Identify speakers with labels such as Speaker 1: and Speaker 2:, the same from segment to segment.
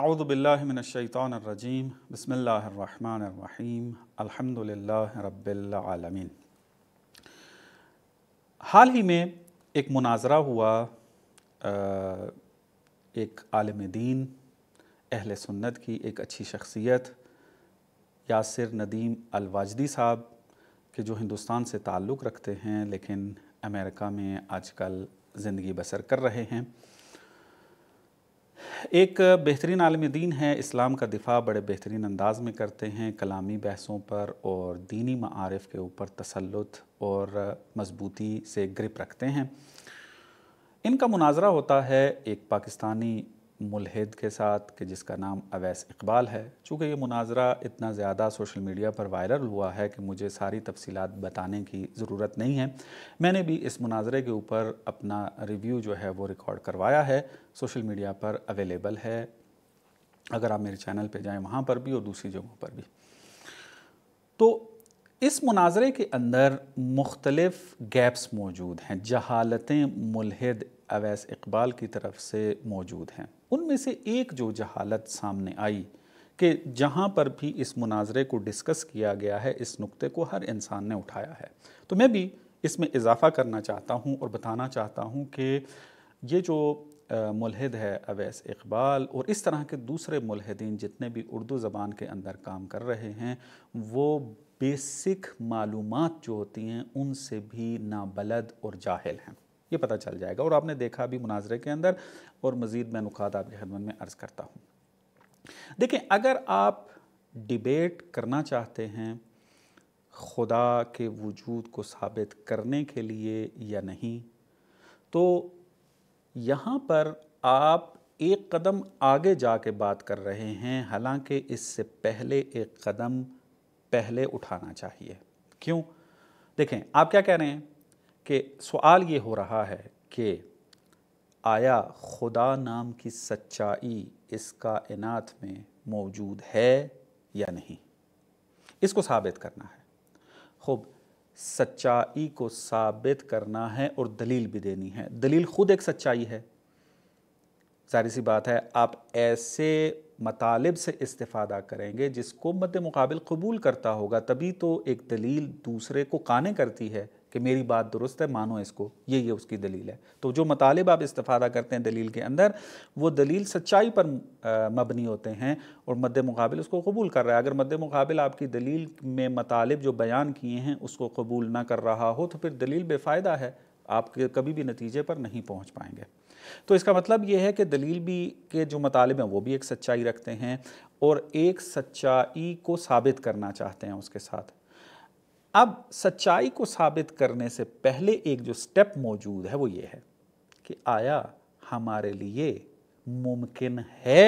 Speaker 1: الحمد لله رب العالمين हाल ही में एक मुनाजरा हुआ एक आलम दीन अहल सुन्नत की एक अच्छी शख्सियत यासिर नदीम अलवाजदी साहब के जो हिंदुस्तान से ताल्लुक़ रखते हैं लेकिन अमेरिका में आजकल ज़िंदगी बसर कर रहे हैं एक बेहतरीन आलम दीन है इस्लाम का दिफा बड़े बेहतरीन अंदाज में करते हैं कलामी बहसों पर और दीनी मारफ़ के ऊपर तसलुत और मजबूती से ग्रिप रखते हैं इनका मुनाजरा होता है एक पाकिस्तानी मुलहद के साथ कि जिसका नाम अवैस इकबाल है चूँकि ये मुनाजरा इतना ज़्यादा सोशल मीडिया पर वायरल हुआ है कि मुझे सारी तफसीत बताने की ज़रूरत नहीं है मैंने भी इस मुनाजरे के ऊपर अपना रिव्यू जो है वो रिकॉर्ड करवाया है सोशल मीडिया पर अवेलेबल है अगर आप मेरे चैनल पर जाएँ वहाँ पर भी और दूसरी जगहों पर भी तो इस मुनाजरे के अंदर मुख्तलफ़ गैप्स मौजूद हैं जहालतें मुलहद अवैस इकबाल की तरफ से मौजूद हैं उनमें से एक जो जहालत सामने आई कि जहाँ पर भी इस मुनाजरे को डिस्कस किया गया है इस नुक्ते को हर इंसान ने उठाया है तो मैं भी इसमें इजाफ़ा करना चाहता हूँ और बताना चाहता हूँ कि ये जो मुलहद है अवैस इकबाल और इस तरह के दूसरे मुलहदीन जितने भी उर्दू ज़बान के अंदर काम कर रहे हैं वो बेसिक मालूमात जो होती हैं उनसे भी नाबलद और जाहिल हैं ये पता चल जाएगा और आपने देखा अभी मुनाजरे के अंदर और मज़ीद मैं नुकात आपकी खदमत में अर्ज़ करता हूँ देखें अगर आप डिबेट करना चाहते हैं खुदा के वजूद को साबित करने के लिए या नहीं तो यहाँ पर आप एक कदम आगे जा के बात कर रहे हैं हालांकि इससे पहले एक कदम पहले उठाना चाहिए क्यों देखें आप क्या कह रहे हैं कि सवाल ये हो रहा है कि आया खुदा नाम की सच्चाई इस कायनात में मौजूद है या नहीं इसको साबित करना है खूब सच्चाई को साबित करना है और दलील भी देनी है दलील खुद एक सच्चाई है सारी सी बात है आप ऐसे मतालब से इस्तादा करेंगे जिसको मद मुकाबल कबूल करता होगा तभी तो एक दलील दूसरे को काने करती है कि मेरी बात दुरुस्त है मानो इसको ये ये उसकी दलील है तो जो मतालब आप इस्तफादा करते हैं दलील के अंदर वो दलील सच्चाई पर मबनी होते हैं और मद्द मुकाबल उसको कबूल कर रहा है अगर मद्द मुकाबिल आपकी दलील में मतालब जो बयान किए हैं उसको कबूल ना कर रहा हो तो फिर दलील बेफ़ायदा है आप कभी भी नतीजे पर नहीं पहुँच पाएंगे तो इसका मतलब ये है कि दलील भी के जो मतालब हैं वो भी एक सच्चाई रखते हैं और एक सच्चाई को साबित करना चाहते हैं उसके साथ अब सच्चाई को साबित करने से पहले एक जो स्टेप मौजूद है वो ये है कि आया हमारे लिए मुमकिन है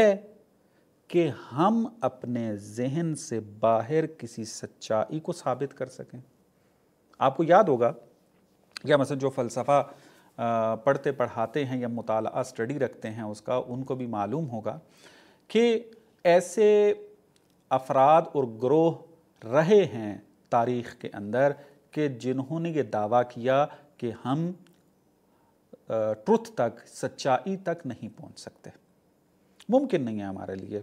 Speaker 1: कि हम अपने जहन से बाहर किसी सच्चाई को साबित कर सकें आपको याद होगा या मसल जो फ़लसफ़ा पढ़ते पढ़ाते हैं या मुताल स्टडी रखते हैं उसका उनको भी मालूम होगा कि ऐसे अफराद और ग्रोह रहे हैं तारीख़ के अंदर कि जिन्होंने ये दावा किया कि हम ट्रुथ तक सच्चाई तक नहीं पहुंच सकते मुमकिन नहीं है हमारे लिए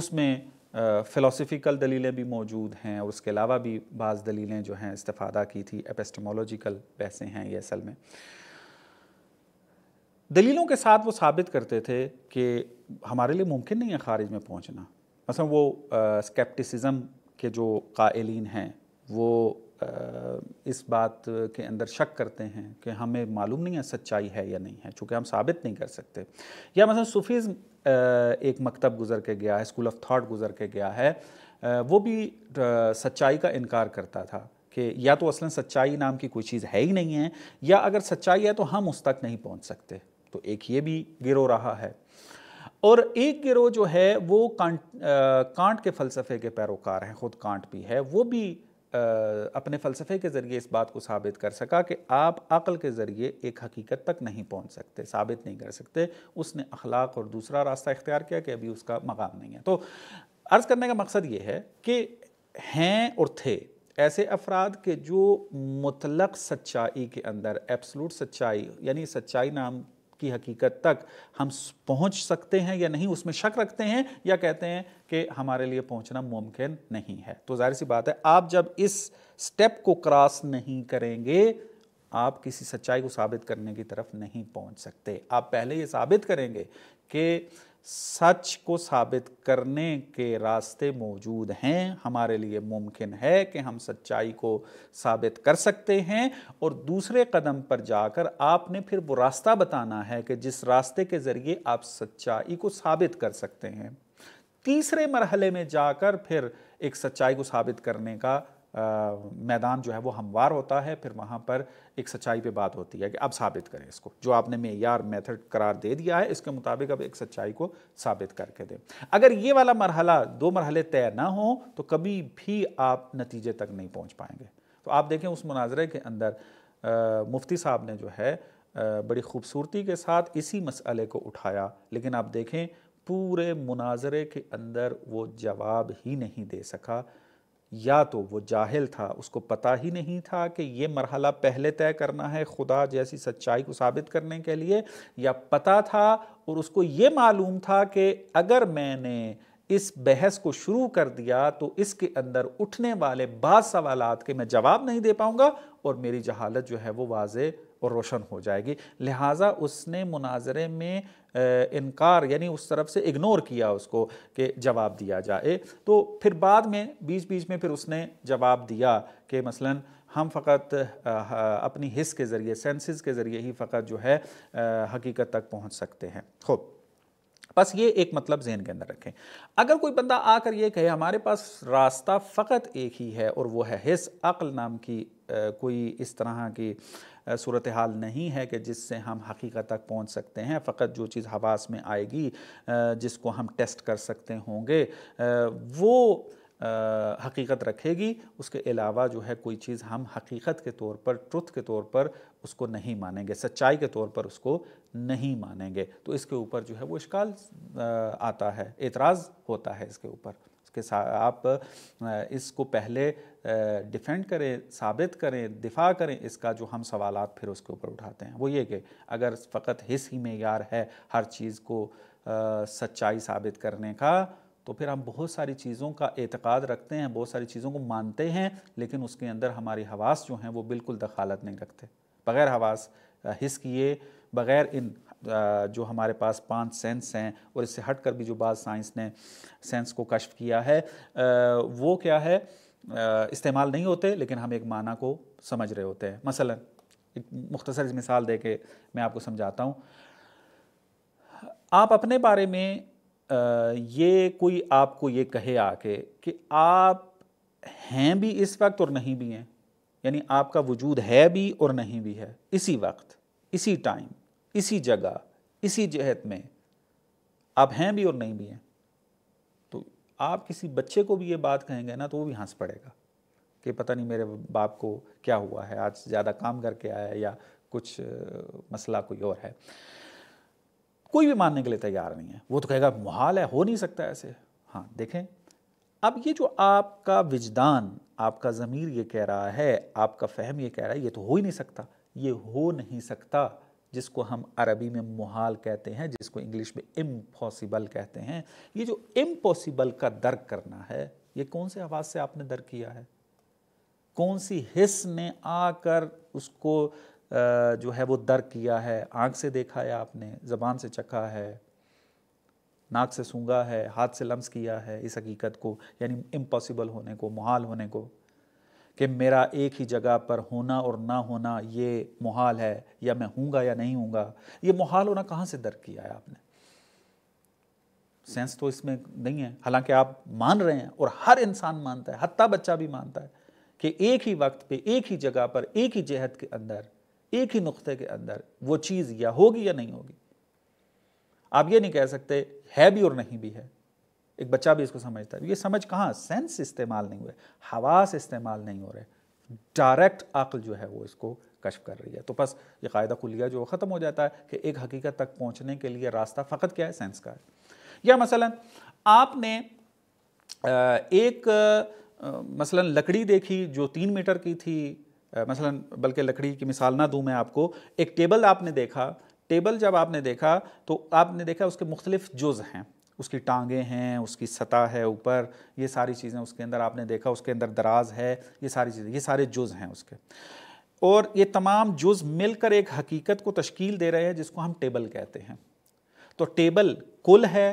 Speaker 1: उसमें फ़िलोसफिकल दलीलें भी मौजूद हैं और उसके अलावा भी बाज़ दलीलें जो हैं इस्तफ़ादा की थी एपेस्टमोलॉजिकल पैसे हैं ये असल में दलीलों के साथ वो साबित करते थे कि हमारे लिए मुमकिन नहीं है ख़ारिज में पहुंचना मसलन वो स्केप्टिसिज्म के जो कायलीन हैं वो इस बात के अंदर शक करते हैं कि हमें मालूम नहीं है सच्चाई है या नहीं है चूँकि हम साबित नहीं कर सकते या मतलब सूफीज़ एक मकतब गुज़र के गया है स्कूल ऑफ थाट गुज़र के गया है वो भी सच्चाई का इनकार करता था कि या तो असलन सच्चाई नाम की कोई चीज़ है ही नहीं है या अगर सच्चाई है तो हम उस तक नहीं पहुँच सकते तो एक ये भी गिरो रहा है और एक गिरोह जो है वो कांट आ, कांट के फ़लसफ़े के पैरोकार हैं ख़ुद कांट भी है वो भी अपने फ़लसफ़े के ज़रिए इस बात को साबित कर सका कि आप अक़ल के ज़रिए एक हकीकत तक नहीं पहुंच सकते साबित नहीं कर सकते उसने अखलाक और दूसरा रास्ता इख्तियार किया कि अभी उसका मकाम नहीं है तो अर्ज़ करने का मकसद ये है कि हैं और थे ऐसे अफराद के जो मुतलक सच्चाई के अंदर एब्सलूट सच्चाई यानी सच्चाई नाम की हकीकत तक हम पहुंच सकते हैं या नहीं उसमें शक रखते हैं या कहते हैं कि हमारे लिए पहुंचना मुमकिन नहीं है तो जाहिर सी बात है आप जब इस स्टेप को क्रॉस नहीं करेंगे आप किसी सच्चाई को साबित करने की तरफ नहीं पहुंच सकते आप पहले ये साबित करेंगे कि सच को साबित करने के रास्ते मौजूद हैं हमारे लिए मुमकिन है कि हम सच्चाई को साबित कर सकते हैं और दूसरे कदम पर जाकर आपने फिर वो रास्ता बताना है कि जिस रास्ते के ज़रिए आप सच्चाई को साबित कर सकते हैं तीसरे मरहले में जाकर फिर एक सच्चाई को साबित करने का मैदान जो है वो हमवार होता है फिर वहाँ पर एक सच्चाई पे बात होती है कि अब साबित करें इसको जो आपने मैार मेथड करार दे दिया है इसके मुताबिक अब एक सच्चाई को साबित करके दें अगर ये वाला मरहला दो मरहले तय ना हो तो कभी भी आप नतीजे तक नहीं पहुँच पाएंगे तो आप देखें उस मुनाजरे के अंदर आ, मुफ्ती साहब ने जो है आ, बड़ी खूबसूरती के साथ इसी मसले को उठाया लेकिन आप देखें पूरे मुनाजरे के अंदर वो जवाब ही नहीं दे सका या तो वो जाहिल था उसको पता ही नहीं था कि ये मरहला पहले तय करना है खुदा जैसी सच्चाई को साबित करने के लिए या पता था और उसको ये मालूम था कि अगर मैंने इस बहस को शुरू कर दिया तो इसके अंदर उठने वाले बाद सवाल के मैं जवाब नहीं दे पाऊँगा और मेरी जहालत जो है वो वाज और रोशन हो जाएगी लिहाजा उसने मुनाजरे में इनकार यानी उस तरफ से इग्नोर किया उसको कि जवाब दिया जाए तो फिर बाद में बीच बीच में फिर उसने जवाब दिया कि मसलन हम फ़कत अपनी हिस्स के ज़रिए सेंसेस के ज़रिए ही फ़कत जो है हकीकत तक पहुंच सकते हैं खूब बस ये एक मतलब जहन के अंदर रखें अगर कोई बंदा आकर ये कहे हमारे पास रास्ता फ़कत एक ही है और वो है हिस्स अक्ल नाम की आ, कोई इस तरह की सूरत हाल नहीं है कि जिससे हम हकीकत तक पहुँच सकते हैं फ़कत जो चीज़ हवास में आएगी जिसको हम टेस्ट कर सकते होंगे वो आ, हकीकत रखेगी उसके अलावा जो है कोई चीज़ हम हकीकत के तौर पर ट्रुथ के तौर पर उसको नहीं मानेंगे सच्चाई के तौर पर उसको नहीं मानेंगे तो इसके ऊपर जो है वो इश्काल आता है एतराज़ होता है इसके ऊपर के साथ आप इसको पहले डिफेंड करें साबित करें दिफा करें इसका जो हम सवाल फिर उसके ऊपर उठाते हैं वो ये कि अगर फ़कत हिस ही मैार है हर चीज़ को सच्चाई साबित करने का तो फिर हम बहुत सारी चीज़ों का एतक़ाद रखते हैं बहुत सारी चीज़ों को मानते हैं लेकिन उसके अंदर हमारी हवास जो हैं वो बिल्कुल दखालत नहीं रखते बग़ैर हवास हिस किए बग़ैर इन जो हमारे पास पांच सेंस हैं और इससे हट कर भी जो बाज़ साइंस ने सेंस को कश्फ किया है वो क्या है इस्तेमाल नहीं होते लेकिन हम एक माना को समझ रहे होते हैं मसलन एक मुख्तसर मिसाल दे के मैं आपको समझाता हूँ आप अपने बारे में ये कोई आपको ये कहे आके कि आप हैं भी इस वक्त और नहीं भी हैं यानी आपका वजूद है भी और नहीं भी है इसी वक्त इसी टाइम इसी जगह इसी जहत में आप हैं भी और नहीं भी हैं तो आप किसी बच्चे को भी ये बात कहेंगे ना तो वो भी हंस पड़ेगा कि पता नहीं मेरे बाप को क्या हुआ है आज ज़्यादा काम करके आया है या कुछ मसला कोई और है कोई भी मानने के लिए तैयार नहीं है वो तो कहेगा मुहाल है हो नहीं सकता ऐसे हाँ देखें अब ये जो आपका विजदान आपका ज़मीर ये कह रहा है आपका फहम ये कह रहा है ये तो हो ही नहीं सकता ये हो नहीं सकता जिसको हम अरबी में मुहाल कहते हैं जिसको इंग्लिश में इम्पॉसिबल कहते हैं ये जो इम्पॉसिबल का दर्क करना है ये कौन से आवाज़ से आपने दर्क किया है कौन सी हिस ने आकर उसको जो है वो दर्क किया है आँख से देखा है आपने ज़बान से चखा है नाक से सूंगा है हाथ से लम्स किया है इस हकीकत को यानी इम्पॉसिबल होने को मुहाल होने को कि मेरा एक ही जगह पर होना और ना होना ये मुहाल है या मैं हूँगा या नहीं हूँगा ये मुहाल होना कहाँ से दर्द किया है आपने सेंस तो इसमें नहीं है हालांकि आप मान रहे हैं और हर इंसान मानता है हत्ता बच्चा भी मानता है कि एक ही वक्त पे एक ही जगह पर एक ही जहत के अंदर एक ही नुक्ते के अंदर वो चीज़ या होगी या नहीं होगी आप ये नहीं कह सकते है भी और नहीं भी है एक बच्चा भी इसको समझता है तो ये समझ कहाँ सेंस इस्तेमाल नहीं हुए हवास इस्तेमाल नहीं हो रहे डायरेक्ट अक्ल जो है वो इसको कशफ कर रही है तो बस ये कायदा खुलिया जो ख़त्म हो जाता है कि एक हकीकत तक पहुँचने के लिए रास्ता फ़कत क्या है सेंस का है या मसला आपने एक मसला लकड़ी देखी जो तीन मीटर की थी मसला बल्कि लकड़ी की मिसाल ना दूँ मैं आपको एक टेबल आपने देखा टेबल जब आपने देखा तो आपने देखा उसके मुख्तलिफ जुज़ हैं उसकी टांगे हैं उसकी सतह है ऊपर ये सारी चीज़ें उसके अंदर आपने देखा उसके अंदर दराज है ये सारी चीज़ें ये सारे जुज़ हैं उसके और ये तमाम जुज़ मिलकर एक हकीकत को तश्कील दे रहे हैं जिसको हम टेबल कहते हैं तो टेबल कुल है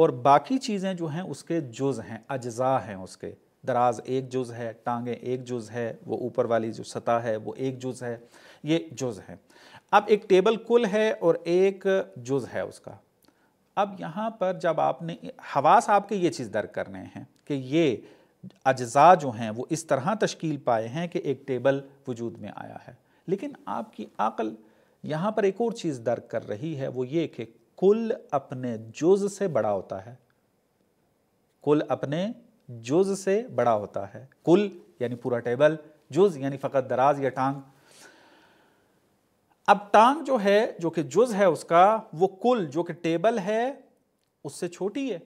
Speaker 1: और बाकी चीज़ें जो हैं उसके जुज़ हैं अज्जा हैं उसके दराज एक जुज़ है टांगे एक जुज़ है वो ऊपर वाली जो सतह है वो एक जुज़ है ये जुज़ है अब एक टेबल कुल है और एक जुज़ है उसका अब यहाँ पर जब आपने हवास आपके ये चीज़ दर्ज करने हैं कि ये अज्जा जो हैं वो इस तरह तश्कील पाए हैं कि एक टेबल वजूद में आया है लेकिन आपकी अक़ल यहाँ पर एक और चीज़ दर्ज कर रही है वो ये कि कुल अपने जुज से बड़ा होता है कुल अपने जुज से बड़ा होता है कुल यानी पूरा टेबल जुज यानी फ़कत दराज या टांग अब टांग जो है जो कि जुज है उसका वो कुल जो कि टेबल है उससे छोटी है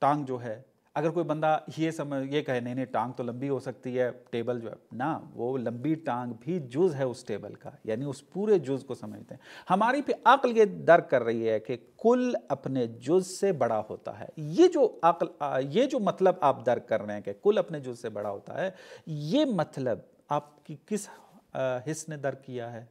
Speaker 1: टांग जो है अगर कोई बंदा ये समझ ये कहे नहीं नहीं टांग तो लंबी हो सकती है टेबल जो है ना वो लंबी टांग भी जुज है उस टेबल का यानी उस पूरे जुज को समझते हैं हमारी पे अकल ये दर कर रही है कि कुल अपने जुज से बड़ा होता है ये जो अकल ये जो मतलब आप दर कर रहे हैं कि कुल अपने जुज से बड़ा होता है ये मतलब आपकी किस हिस्स ने दर किया है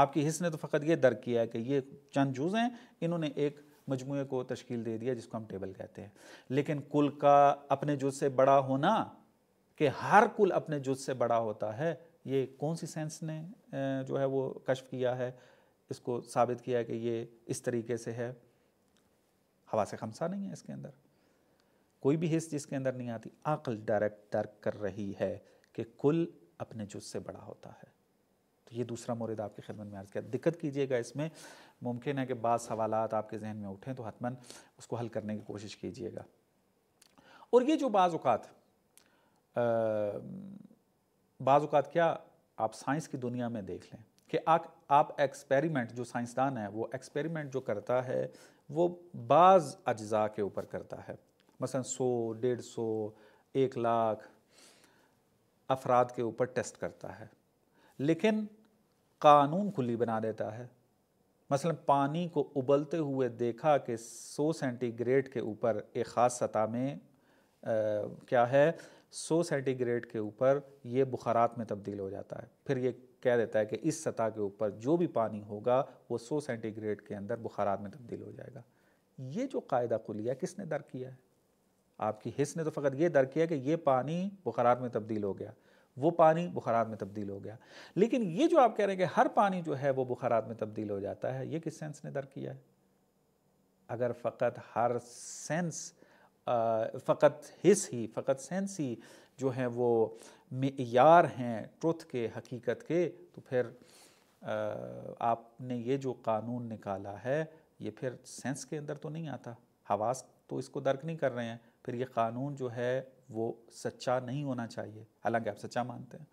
Speaker 1: आपकी हिस्स ने तो फ़कत ये दर्ज किया है कि ये चंद जूज़ हैं इन्होंने एक मजमू को तश्कील दे दिया जिसको हम टेबल कहते हैं लेकिन कुल का अपने जुज से बड़ा होना कि हर कुल अपने जुज से बड़ा होता है ये कौन सी सेंस ने जो है वो कशफ किया है इसको साबित किया है कि ये इस तरीके से है हवा से खमसा नहीं है इसके अंदर कोई भी हिस्स जिसके अंदर नहीं आती अकल डायरेक्ट तर्क कर रही है कि कुल अपने जुज से बड़ा होता है तो ये दूसरा मोरद आपकी खिदमत में अर्ज़ किया दिक्कत कीजिएगा इसमें मुमकिन है कि बाद सवाल आपके जहन में उठें तो हतमन उसको हल करने की कोशिश कीजिएगा और ये जो बाज़ात बाज़ात क्या आप साइंस की दुनिया में देख लें कि आ, आप एक्सपेरिमेंट जो साइंसदान है वो एक्सपेरिमेंट जो करता है वो बाज़ अज्जा के ऊपर करता है मसलन सौ डेढ़ सौ एक लाख अफराद के ऊपर टेस्ट करता है लेकिन कानून खुली बना देता है मसलन पानी को उबलते हुए देखा कि 100 सेंटीग्रेड के ऊपर एक ख़ास सतह में आ, क्या है 100 सेंटीग्रेड के ऊपर ये बुखारात में तब्दील हो जाता है फिर ये कह देता है कि इस सतह के ऊपर जो भी पानी होगा वो 100 सेंटीग्रेड के अंदर बुखारात में तब्दील हो जाएगा ये जो कायदा खुलिया किसने दर किया है आपकी हिस्स ने तो फ़कत ये दर किया कि ये पानी बुखारात में तब्दील हो गया वो पानी बुखारात में तब्दील हो गया लेकिन ये जो आप कह रहे हैं कि हर पानी जो है वो बुखारात में तब्दील हो जाता है ये किस सेंस ने दर किया है अगर फ़कत हर सेंस फ़कत हिस ही फ़कत सेंस ही जो हैं वो मैार हैं ट्रुथ के हकीकत के तो फिर आपने ये जो कानून निकाला है ये फिर सेंस के अंदर तो नहीं आता हवास तो इसको दर्क नहीं कर रहे हैं फिर ये कानून जो है वो सच्चा नहीं होना चाहिए हालांकि आप सच्चा मानते हैं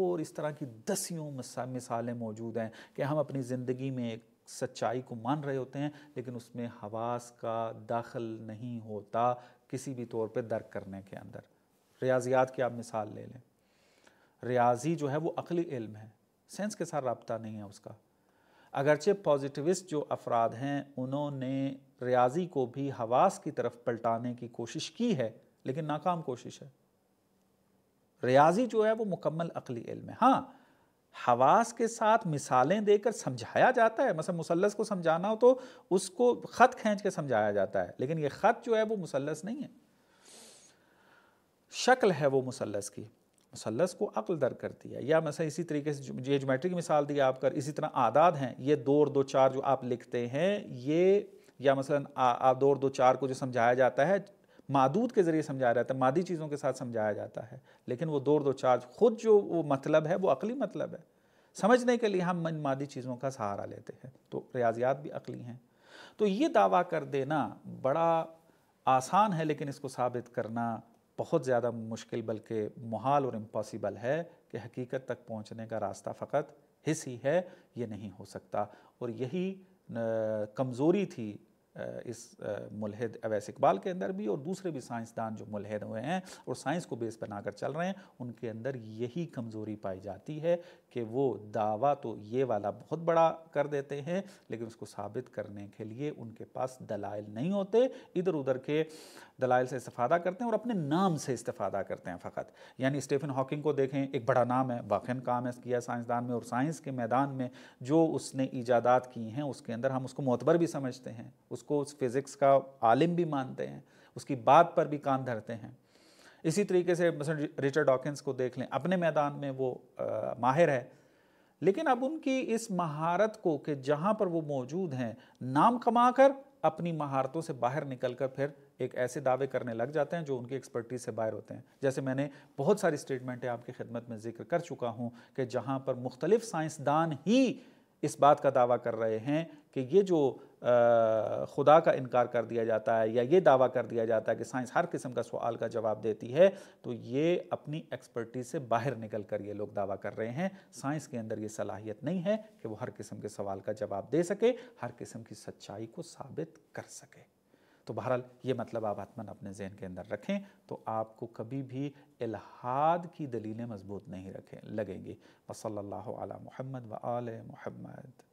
Speaker 1: और इस तरह की दसियों मिसालें मौजूद हैं कि हम अपनी ज़िंदगी में एक सच्चाई को मान रहे होते हैं लेकिन उसमें हवास का दाखिल नहीं होता किसी भी तौर पे दर्क करने के अंदर रियाजियात की आप मिसाल ले लें रियाजी जो है वो अकली इल्म है सेंस के साथ रबता नहीं है उसका अगरचे पॉजिटिविस्ट जो अफराद हैं उन्होंने रियाजी को भी हवास की तरफ पलटाने की कोशिश की है लेकिन नाकाम कोशिश है रियाजी जो है वो मुकम्मल अकली इल्म है हाँ हवास के साथ मिसालें देकर समझाया जाता है मतलब मुसलस को समझाना हो तो उसको ख़त खींच के समझाया जाता है लेकिन ये ख़त जो है वो मुसलस नहीं है शक्ल है वो मुसलस की मुसलस को अक्ल दर करती है या मसला इसी तरीके से ये जोमेट्री की मिसाल दी आप कर इसी तरह आदाद हैं ये दो और दो चार जो आप लिखते हैं ये या मसलन आ दो और दो चार को जो समझाया जाता है मादूद के ज़रिए समझाया जाता है मादी चीज़ों के साथ समझाया जाता है लेकिन वो दो दो चार्ज खुद जो वो मतलब है वो अकली मतलब है समझने के लिए हम मन मादी चीज़ों का सहारा लेते हैं तो रियाजियात भी अकली हैं तो ये दावा कर देना बड़ा आसान है लेकिन इसको साबित करना बहुत ज़्यादा मुश्किल बल्कि मुहाल और इम्पॉसिबल है कि हकीकत तक पहुँचने का रास्ता फ़कत हिस ही है ये नहीं हो सकता और यही कमज़ोरी थी इस मुलहद अवैस इकबाल के अंदर भी और दूसरे भी साइंसदान जो मुलहद हुए हैं और साइंस को बेस बनाकर चल रहे हैं उनके अंदर यही कमज़ोरी पाई जाती है कि वो दावा तो ये वाला बहुत बड़ा कर देते हैं लेकिन उसको साबित करने के लिए उनके पास दलाइल नहीं होते इधर उधर के दलाइल से इस्तादा करते हैं और अपने नाम से इस्तादा करते हैं फ़कत यानी स्टीफन हॉकिंग को देखें एक बड़ा नाम है वाक़ काम है किया साइंसदान में और साइंस के मैदान में जो उसने ईजादात की हैं उसके अंदर हम उसको मोतबर भी समझते हैं उसको उस फिज़िक्स का आलिम भी मानते हैं उसकी बात पर भी कान धरते हैं इसी तरीके से मसलन रिचर्ड डॉकिंस को देख लें अपने मैदान में वो आ, माहिर है लेकिन अब उनकी इस महारत को कि जहाँ पर वो मौजूद हैं नाम कमा कर अपनी महारतों से बाहर निकल कर फिर एक ऐसे दावे करने लग जाते हैं जो उनकी एक्सपर्टीज़ से बाहर होते हैं जैसे मैंने बहुत सारी स्टेटमेंटें आपकी खिदमत में जिक्र कर चुका हूँ कि जहाँ पर मुख्तलिफ साइंसदान ही इस बात का दावा कर रहे हैं कि ये जो आ, खुदा का इनकार कर दिया जाता है या ये दावा कर दिया जाता है कि साइंस हर किस्म का सवाल का जवाब देती है तो ये अपनी एक्सपर्टीज से बाहर निकल कर ये लोग दावा कर रहे हैं साइंस के अंदर ये सलाहियत नहीं है कि वो हर किस्म के सवाल का जवाब दे सके हर किस्म की सच्चाई को साबित कर सके तो बहरहाल ये मतलब आप हतमन अपने जहन के अंदर रखें तो आपको कभी भी इलाहाद की दलीलें मजबूत नहीं रखें लगेंगी वसल्ला महमद व आल महमद